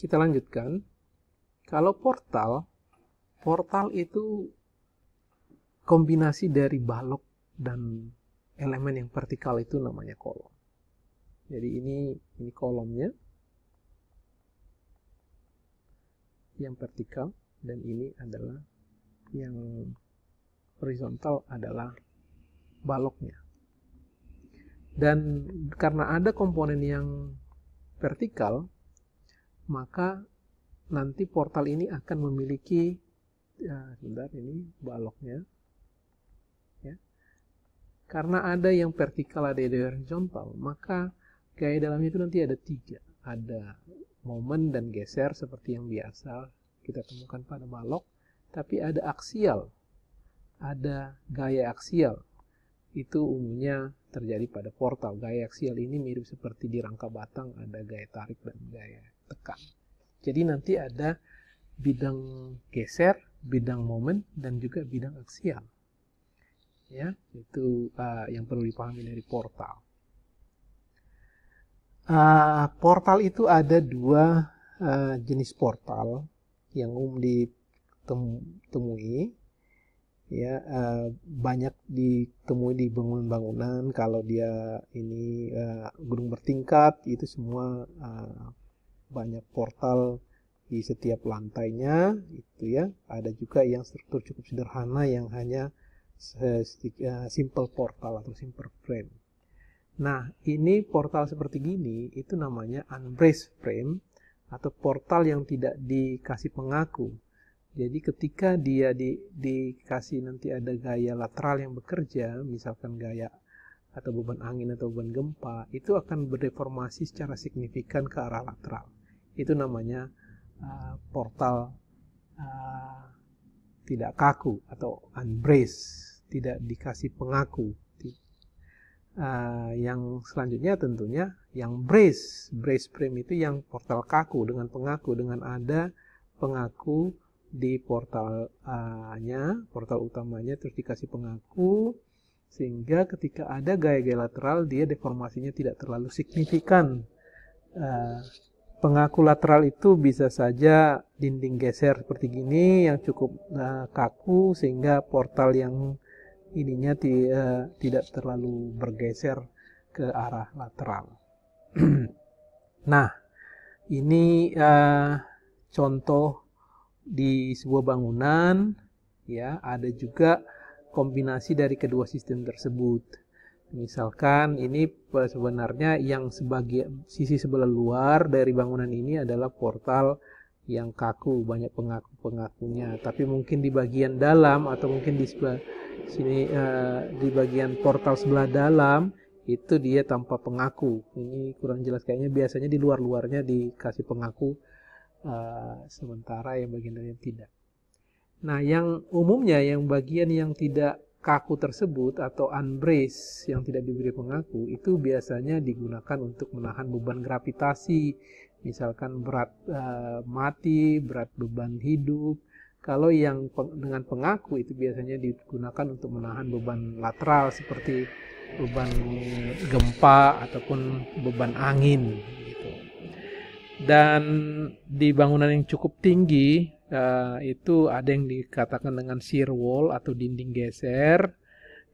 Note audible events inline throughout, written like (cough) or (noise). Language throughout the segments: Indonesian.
Kita lanjutkan. Kalau portal, portal itu kombinasi dari balok dan elemen yang vertikal itu namanya kolom. Jadi ini ini kolomnya yang vertikal dan ini adalah yang horizontal adalah baloknya. Dan karena ada komponen yang vertikal, maka nanti portal ini akan memiliki ya, sebentar ini baloknya ya karena ada yang vertikal ada yang horizontal maka gaya dalamnya itu nanti ada tiga ada momen dan geser seperti yang biasa kita temukan pada balok tapi ada aksial ada gaya aksial itu umumnya terjadi pada portal gaya aksial ini mirip seperti di rangka batang ada gaya tarik dan gaya tekan. Jadi nanti ada bidang geser, bidang momen, dan juga bidang aksial. Ya, itu uh, yang perlu dipahami dari portal. Uh, portal itu ada dua uh, jenis portal yang umum ditemui. Ya, uh, banyak ditemui di bangunan-bangunan. Kalau dia ini uh, gedung bertingkat, itu semua uh, banyak portal di setiap lantainya itu ya ada juga yang struktur cukup sederhana yang hanya eh, simple portal atau simple frame nah ini portal seperti gini itu namanya unbraced frame atau portal yang tidak dikasih pengaku jadi ketika dia di, dikasih nanti ada gaya lateral yang bekerja misalkan gaya atau beban angin atau beban gempa itu akan berdeformasi secara signifikan ke arah lateral itu namanya uh, portal uh, tidak kaku atau unbrace, tidak dikasih pengaku. Uh, yang selanjutnya tentunya yang brace, brace frame itu yang portal kaku dengan pengaku dengan ada pengaku di portalnya, portal utamanya terus dikasih pengaku sehingga ketika ada gaya-gaya lateral dia deformasinya tidak terlalu signifikan. Uh, Pengaku lateral itu bisa saja dinding geser seperti gini yang cukup uh, kaku sehingga portal yang ininya ti, uh, tidak terlalu bergeser ke arah lateral. (clears throat) nah, ini uh, contoh di sebuah bangunan ya, ada juga kombinasi dari kedua sistem tersebut. Misalkan ini sebenarnya yang sebagian sisi sebelah luar dari bangunan ini adalah portal yang kaku, banyak pengaku-pengakunya. Tapi mungkin di bagian dalam atau mungkin di sebelah sini uh, di bagian portal sebelah dalam itu dia tanpa pengaku. Ini kurang jelas kayaknya biasanya di luar-luarnya dikasih pengaku uh, sementara yang bagian dalam tidak. Nah, yang umumnya yang bagian yang tidak kaku tersebut atau unbrace yang tidak diberi pengaku itu biasanya digunakan untuk menahan beban gravitasi misalkan berat uh, mati, berat beban hidup. Kalau yang peng dengan pengaku itu biasanya digunakan untuk menahan beban lateral seperti beban gempa ataupun beban angin gitu. Dan di bangunan yang cukup tinggi uh, itu ada yang dikatakan dengan shear wall atau dinding geser.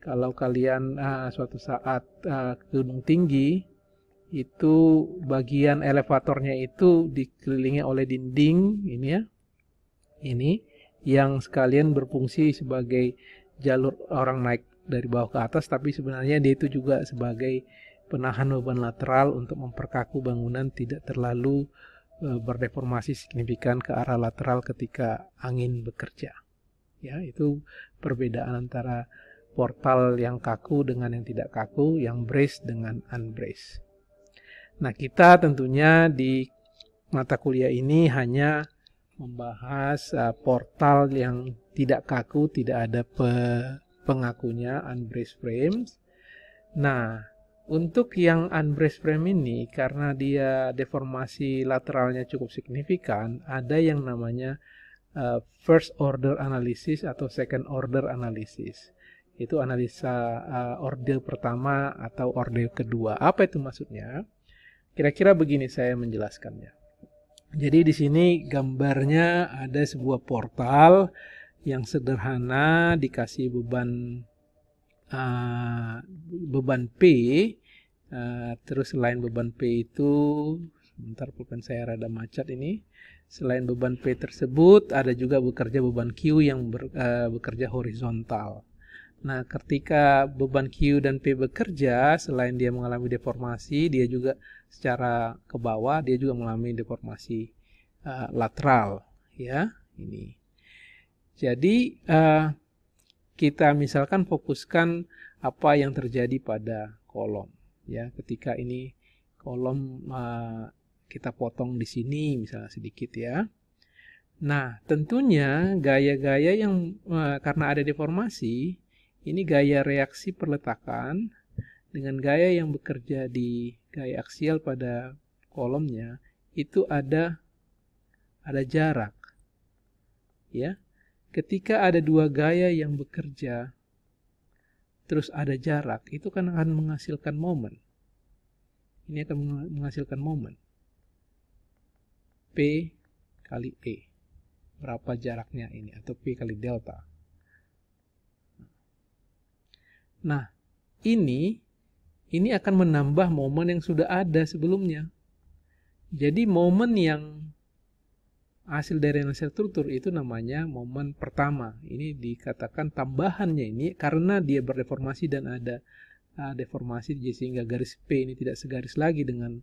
Kalau kalian uh, suatu saat uh, ke gunung tinggi, itu bagian elevatornya itu dikelilingi oleh dinding ini ya. Ini yang sekalian berfungsi sebagai jalur orang naik dari bawah ke atas tapi sebenarnya dia itu juga sebagai penahan beban lateral untuk memperkaku bangunan tidak terlalu E, berdeformasi signifikan ke arah lateral ketika angin bekerja. Ya, itu perbedaan antara portal yang kaku dengan yang tidak kaku, yang brace dengan unbrace. Nah, kita tentunya di mata kuliah ini hanya membahas uh, portal yang tidak kaku, tidak ada pe pengakunya unbrace frames. Nah, untuk yang unbraced frame ini, karena dia deformasi lateralnya cukup signifikan, ada yang namanya uh, first order analysis atau second order analysis. Itu analisa uh, eh, order pertama atau order kedua. Apa itu maksudnya? Kira-kira begini saya menjelaskannya. Jadi di sini gambarnya ada sebuah portal yang sederhana dikasih beban uh, beban P uh, terus selain beban P itu sebentar pulpen saya rada macet ini selain beban P tersebut ada juga bekerja beban Q yang ber, uh, bekerja horizontal nah ketika beban Q dan P bekerja selain dia mengalami deformasi dia juga secara ke bawah dia juga mengalami deformasi uh, lateral ya ini jadi uh, kita misalkan fokuskan apa yang terjadi pada kolom ya ketika ini kolom uh, kita potong di sini misalnya sedikit ya. Nah, tentunya gaya-gaya yang uh, karena ada deformasi, ini gaya reaksi perletakan dengan gaya yang bekerja di gaya aksial pada kolomnya itu ada ada jarak. Ya ketika ada dua gaya yang bekerja, terus ada jarak, itu kan akan menghasilkan momen. Ini akan menghasilkan momen. P kali E. Berapa jaraknya ini? Atau P kali delta. Nah, ini ini akan menambah momen yang sudah ada sebelumnya. Jadi momen yang hasil dari analisa struktur itu namanya momen pertama. Ini dikatakan tambahannya ini karena dia berdeformasi dan ada uh, deformasi sehingga garis P ini tidak segaris lagi dengan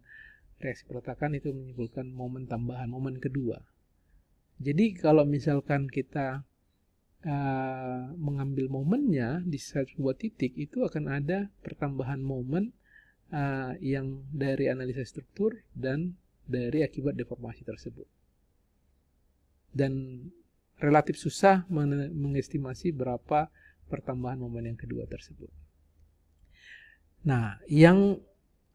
reaksi perletakan itu menyimpulkan momen tambahan, momen kedua. Jadi kalau misalkan kita uh, mengambil momennya di sebuah titik itu akan ada pertambahan momen uh, yang dari analisa struktur dan dari akibat deformasi tersebut dan relatif susah mengestimasi berapa pertambahan momen yang kedua tersebut. Nah, yang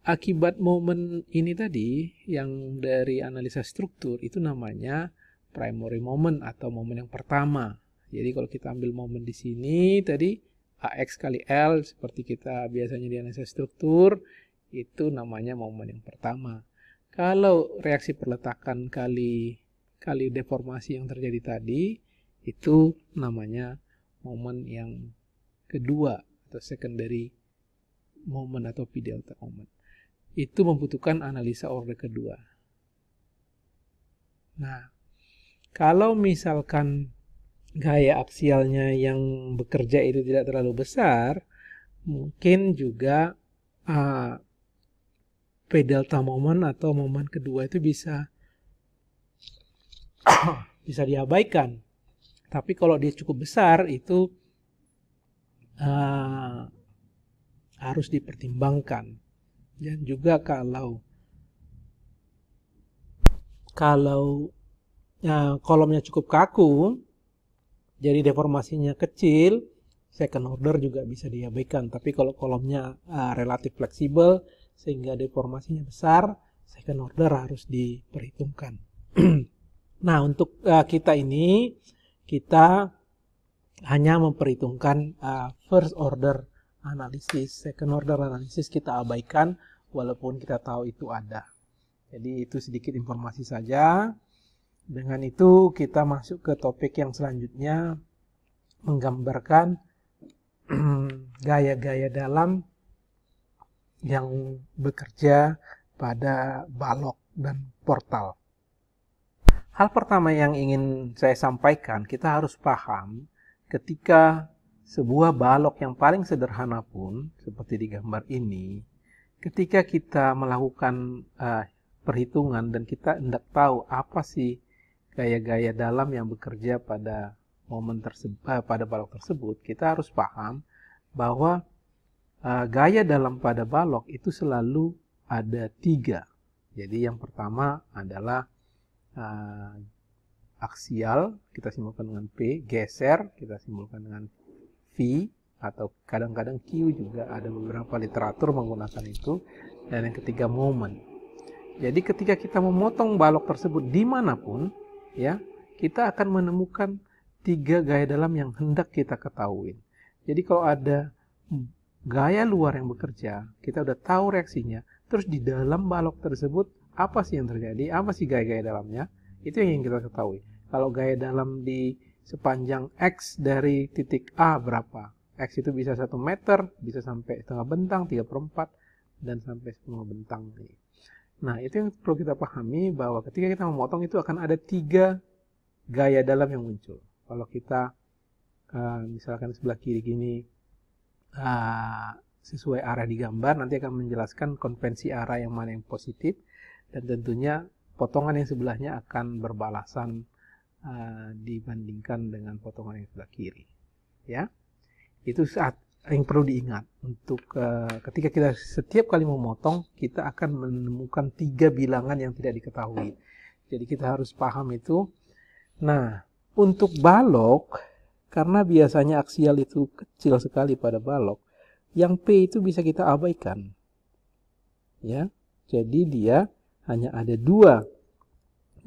akibat momen ini tadi yang dari analisa struktur itu namanya primary moment atau momen yang pertama. Jadi kalau kita ambil momen di sini tadi AX kali L seperti kita biasanya di analisa struktur itu namanya momen yang pertama. Kalau reaksi perletakan kali kali deformasi yang terjadi tadi itu namanya momen yang kedua atau secondary momen atau P delta moment. Itu membutuhkan analisa order kedua. Nah, kalau misalkan gaya aksialnya yang bekerja itu tidak terlalu besar, mungkin juga uh, ah, P delta moment atau momen kedua itu bisa (coughs) bisa diabaikan. Tapi kalau dia cukup besar itu uh, harus dipertimbangkan. Dan juga kalau kalau uh, kolomnya cukup kaku, jadi deformasinya kecil, second order juga bisa diabaikan. Tapi kalau kolomnya uh, relatif fleksibel, sehingga deformasinya besar, second order harus diperhitungkan. (clears throat) Nah, untuk uh, kita ini kita hanya memperhitungkan uh, first order analisis, second order analisis kita abaikan walaupun kita tahu itu ada. Jadi itu sedikit informasi saja. Dengan itu kita masuk ke topik yang selanjutnya menggambarkan (clears throat) gaya-gaya dalam yang bekerja pada balok dan portal. Hal pertama yang ingin saya sampaikan, kita harus paham ketika sebuah balok yang paling sederhana pun, seperti di gambar ini, ketika kita melakukan uh, perhitungan dan kita hendak tahu apa sih gaya-gaya dalam yang bekerja pada momen tersebut, eh, pada balok tersebut, kita harus paham bahwa uh, gaya dalam pada balok itu selalu ada tiga. Jadi yang pertama adalah uh, aksial kita simbolkan dengan P, geser kita simbolkan dengan V atau kadang-kadang Q juga ada beberapa literatur menggunakan itu dan yang ketiga moment. Jadi ketika kita memotong balok tersebut dimanapun ya kita akan menemukan tiga gaya dalam yang hendak kita ketahui. Jadi kalau ada gaya luar yang bekerja, kita udah tahu reaksinya, terus di dalam balok tersebut apa sih yang terjadi, apa sih gaya-gaya dalamnya, itu yang ingin kita ketahui. Kalau gaya dalam di sepanjang X dari titik A berapa? X itu bisa satu meter, bisa sampai setengah bentang, tiga per 4, dan sampai setengah bentang. Nah, itu yang perlu kita pahami bahwa ketika kita memotong itu akan ada tiga gaya dalam yang muncul. Kalau kita eh, misalkan sebelah kiri gini eh, sesuai arah di gambar, nanti akan menjelaskan konvensi arah yang mana yang positif, dan tentunya potongan yang sebelahnya akan berbalasan uh, dibandingkan dengan potongan yang sebelah kiri ya itu saat yang perlu diingat untuk uh, ketika kita setiap kali memotong kita akan menemukan tiga bilangan yang tidak diketahui jadi kita harus paham itu nah untuk balok karena biasanya aksial itu kecil sekali pada balok yang P itu bisa kita abaikan ya jadi dia hanya ada dua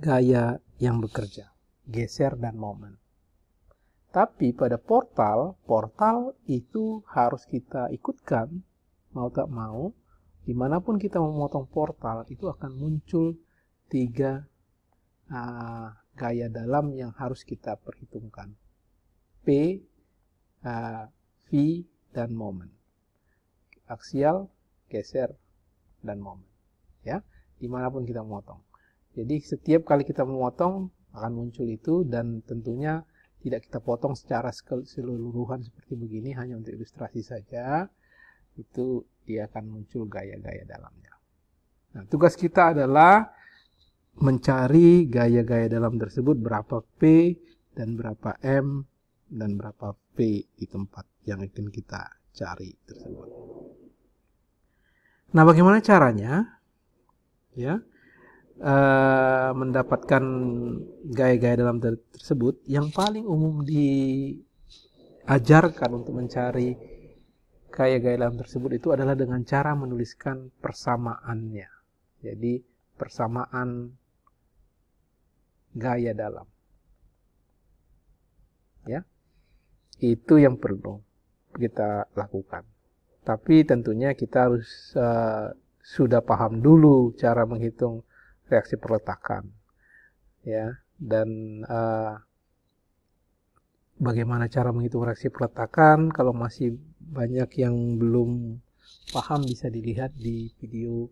gaya yang bekerja, geser dan momen. Tapi pada portal, portal itu harus kita ikutkan mau tak mau. Dimanapun kita memotong portal itu akan muncul tiga uh, gaya dalam yang harus kita perhitungkan. P, uh, V, dan momen. Aksial, geser, dan momen. Ya, dimanapun kita memotong. Jadi setiap kali kita memotong akan muncul itu dan tentunya tidak kita potong secara keseluruhan seperti begini hanya untuk ilustrasi saja. Itu dia akan muncul gaya-gaya dalamnya. Nah, tugas kita adalah mencari gaya-gaya dalam tersebut berapa P dan berapa M dan berapa P di tempat yang ingin kita cari tersebut. Nah, bagaimana caranya? ya uh, mendapatkan gaya-gaya dalam ter tersebut yang paling umum diajarkan untuk mencari gaya-gaya dalam tersebut itu adalah dengan cara menuliskan persamaannya jadi persamaan gaya dalam ya itu yang perlu kita lakukan tapi tentunya kita harus uh, sudah paham dulu cara menghitung reaksi perletakan ya dan uh, bagaimana cara menghitung reaksi perletakan kalau masih banyak yang belum paham bisa dilihat di video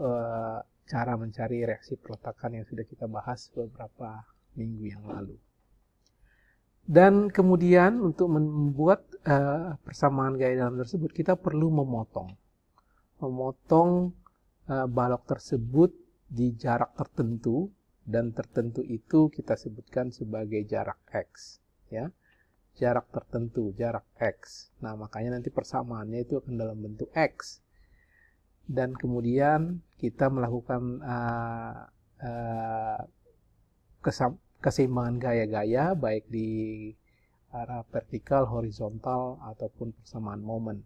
uh, cara mencari reaksi perletakan yang sudah kita bahas beberapa minggu yang lalu dan kemudian untuk membuat uh, persamaan gaya dalam tersebut kita perlu memotong memotong eh, balok tersebut di jarak tertentu dan tertentu itu kita sebutkan sebagai jarak x ya jarak tertentu jarak x nah makanya nanti persamaannya itu akan dalam bentuk x dan kemudian kita melakukan uh, uh, keseimbangan gaya-gaya baik di arah vertikal, horizontal ataupun persamaan momen.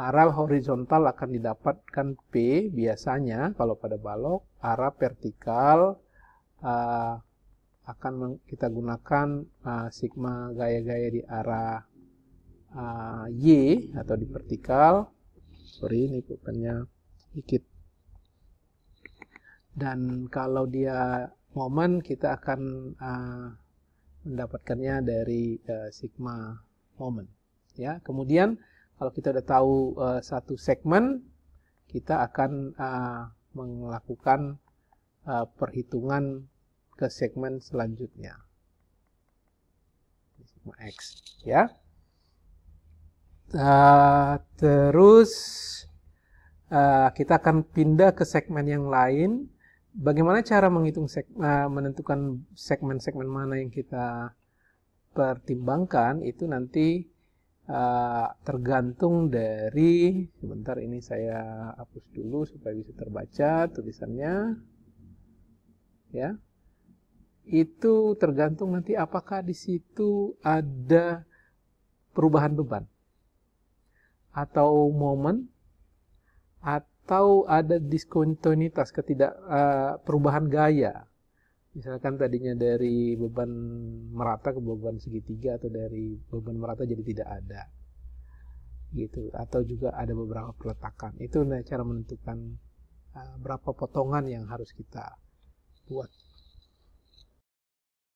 Aral horizontal akan didapatkan P biasanya kalau pada balok. Arah vertikal uh, akan kita gunakan uh, sigma gaya-gaya di arah eh, uh, Y atau di vertikal. Sorry, ini bukannya sedikit. Dan kalau dia momen, kita akan uh, mendapatkannya dari uh, sigma momen. Ya, kemudian kalau kita udah tahu uh, satu segmen, kita akan uh, melakukan uh, perhitungan ke segmen selanjutnya. Sigma X, ya. Uh, terus uh, kita akan pindah ke segmen yang lain. Bagaimana cara menghitung seg uh, menentukan segmen-segmen mana yang kita pertimbangkan itu nanti Eh, tergantung dari sebentar ini saya hapus dulu supaya bisa terbaca tulisannya ya itu tergantung nanti apakah di situ ada perubahan beban atau momen atau ada diskontinuitas ketidak uh, perubahan gaya misalkan tadinya dari beban merata ke beban segitiga atau dari beban merata jadi tidak ada gitu atau juga ada beberapa peletakan itu nah cara menentukan eh, berapa potongan yang harus kita buat